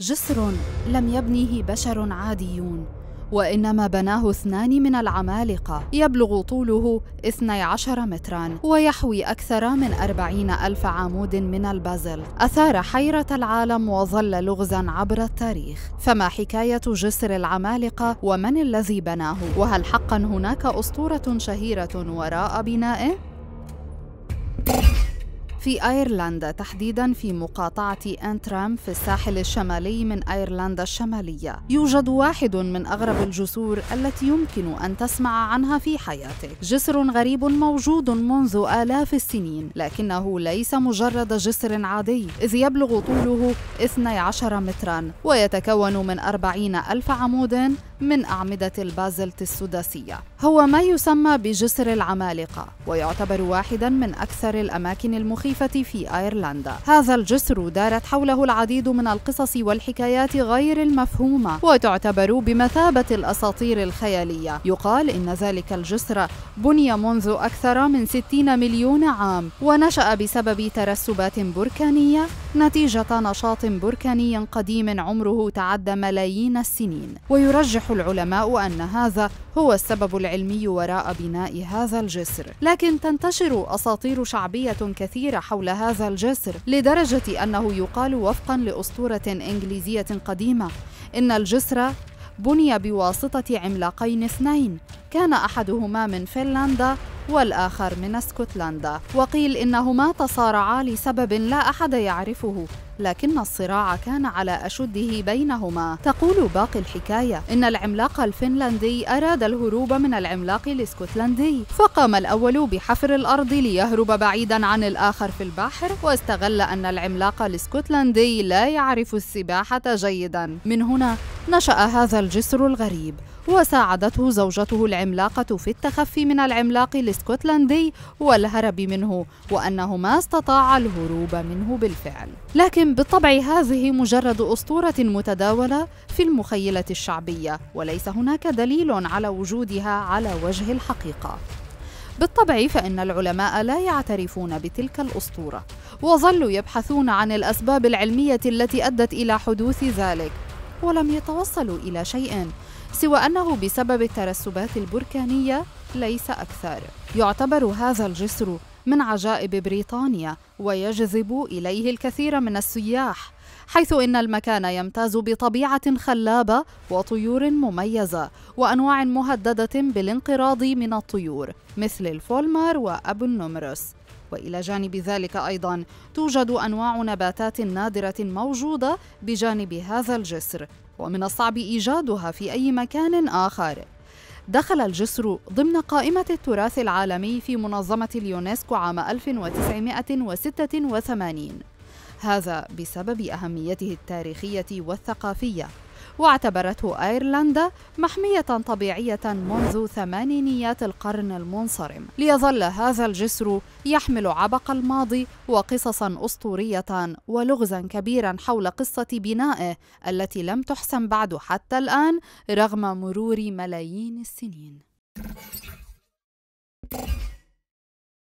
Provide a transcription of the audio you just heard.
جسر لم يبنيه بشر عاديون وإنما بناه اثنان من العمالقة يبلغ طوله 12 مترا ويحوي أكثر من 40 ألف عمود من البازل أثار حيرة العالم وظل لغزا عبر التاريخ فما حكاية جسر العمالقة ومن الذي بناه وهل حقا هناك أسطورة شهيرة وراء بنائه؟ في أيرلندا تحديدا في مقاطعة أنترام في الساحل الشمالي من أيرلندا الشمالية يوجد واحد من أغرب الجسور التي يمكن أن تسمع عنها في حياتك جسر غريب موجود منذ آلاف السنين لكنه ليس مجرد جسر عادي إذ يبلغ طوله 12 مترا ويتكون من 40 ألف عمود من أعمدة البازلت السداسية هو ما يسمى بجسر العمالقة ويعتبر واحدا من أكثر الأماكن المخيفة الخليفة في أيرلندا هذا الجسر دارت حوله العديد من القصص والحكايات غير المفهومة وتعتبر بمثابة الأساطير الخيالية يقال إن ذلك الجسر بني منذ أكثر من 60 مليون عام ونشأ بسبب ترسبات بركانية نتيجة نشاط بركاني قديم عمره تعدى ملايين السنين ويرجح العلماء أن هذا هو السبب العلمي وراء بناء هذا الجسر لكن تنتشر أساطير شعبية كثيرة حول هذا الجسر لدرجة أنه يقال وفقا لأسطورة إنجليزية قديمة إن الجسر بني بواسطة عملاقين اثنين كان أحدهما من فنلندا والآخر من اسكتلندا وقيل إنهما تصارعا لسبب لا أحد يعرفه لكن الصراع كان على أشده بينهما تقول باقي الحكاية إن العملاق الفنلندي أراد الهروب من العملاق الاسكتلندي فقام الأول بحفر الأرض ليهرب بعيدا عن الآخر في البحر واستغل أن العملاق الاسكتلندي لا يعرف السباحة جيدا من هنا نشأ هذا الجسر الغريب وساعدته زوجته العملاقة في التخفي من العملاق الاسكتلندي والهرب منه وأنهما استطاعا الهروب منه بالفعل لكن بالطبع هذه مجرد أسطورة متداولة في المخيلة الشعبية وليس هناك دليل على وجودها على وجه الحقيقة بالطبع فإن العلماء لا يعترفون بتلك الأسطورة وظلوا يبحثون عن الأسباب العلمية التي أدت إلى حدوث ذلك ولم يتوصلوا إلى شيء سوى أنه بسبب الترسبات البركانية ليس أكثر يعتبر هذا الجسر من عجائب بريطانيا ويجذب إليه الكثير من السياح حيث إن المكان يمتاز بطبيعة خلابة وطيور مميزة وأنواع مهددة بالانقراض من الطيور مثل الفولمار وأبو النمرس والى جانب ذلك ايضا توجد انواع نباتات نادره موجوده بجانب هذا الجسر ومن الصعب ايجادها في اي مكان اخر دخل الجسر ضمن قائمة التراث العالمي في منظمة اليونسكو عام 1986 هذا بسبب أهميته التاريخية والثقافية واعتبرته أيرلندا محمية طبيعية منذ ثمانينيات القرن المنصرم ليظل هذا الجسر يحمل عبق الماضي وقصصا أسطورية ولغزا كبيرا حول قصة بنائه التي لم تحسم بعد حتى الآن رغم مرور ملايين السنين